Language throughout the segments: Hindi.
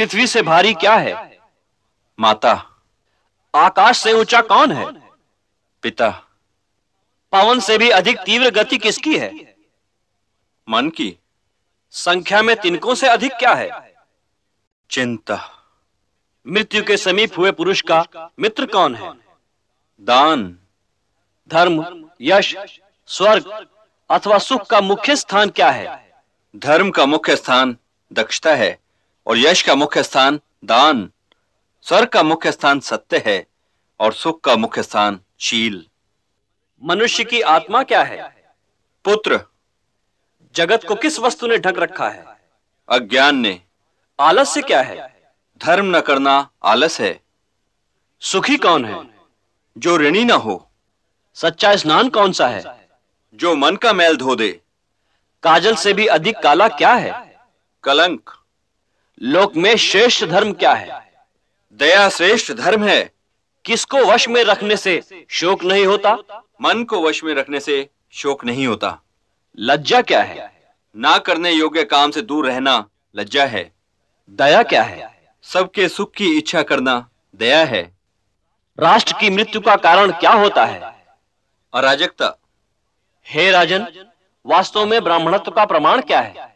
पृथ्वी से भारी क्या है माता आकाश से ऊंचा कौन है पिता पवन से भी अधिक तीव्र गति किसकी है मन की संख्या में तिनकों से अधिक क्या है चिंता मृत्यु के समीप हुए पुरुष का मित्र कौन है दान धर्म यश स्वर्ग अथवा सुख का मुख्य स्थान क्या है धर्म का मुख्य स्थान दक्षता है और यश का मुख्य स्थान दान स्वर का मुख्य स्थान सत्य है और सुख का मुख्य स्थान शील मनुष्य की आत्मा क्या है पुत्र जगत को किस वस्तु ने ढक रखा है अज्ञान ने आलस्य क्या है धर्म न करना आलस है सुखी कौन है जो ऋणी न हो सच्चा स्नान कौन सा है जो मन का मैल धो दे काजल से भी अधिक काला क्या है कलंक लोक में श्रेष्ठ धर्म क्या है दया श्रेष्ठ धर्म है किसको वश में रखने से शोक नहीं होता मन को वश में रखने से शोक नहीं होता लज्जा क्या है ना करने योग्य काम से दूर रहना लज्जा है दया क्या है सबके सुख की इच्छा करना दया है राष्ट्र की मृत्यु का कारण क्या होता है अराजकता हे राजन वास्तव में ब्राह्मणत्व का प्रमाण क्या है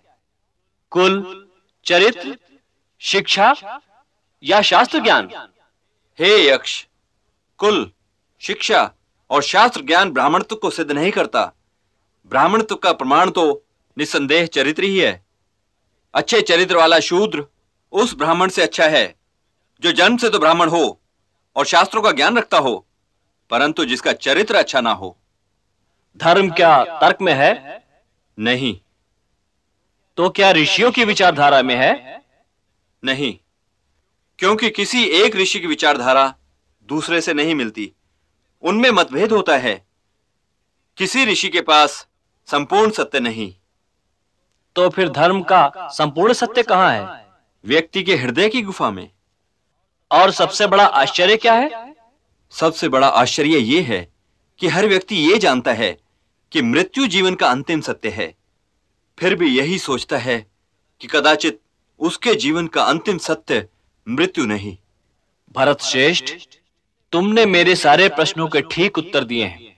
कुल चरित्र शिक्षा या शास्त्र ज्ञान हे यक्ष कुल शिक्षा और शास्त्र ज्ञान ब्राह्मणत्व को सिद्ध नहीं करता ब्राह्मणत्व का प्रमाण तो निसंदेह चरित्र ही है अच्छे चरित्र वाला शूद्र उस ब्राह्मण से अच्छा है जो जन्म से तो ब्राह्मण हो और शास्त्रों का ज्ञान रखता हो परंतु जिसका चरित्र अच्छा ना हो धर्म क्या तर्क में है नहीं तो क्या ऋषियों की विचारधारा में है नहीं क्योंकि किसी एक ऋषि की विचारधारा दूसरे से नहीं मिलती उनमें मतभेद होता है किसी ऋषि के पास संपूर्ण सत्य नहीं तो फिर धर्म का संपूर्ण सत्य कहां है व्यक्ति के हृदय की गुफा में और सबसे बड़ा आश्चर्य क्या है सबसे बड़ा आश्चर्य यह है कि हर व्यक्ति ये जानता है कि मृत्यु जीवन का अंतिम सत्य है फिर भी यही सोचता है कि कदाचित उसके जीवन का अंतिम सत्य मृत्यु नहीं भरत श्रेष्ठ तुमने मेरे सारे प्रश्नों के ठीक उत्तर दिए हैं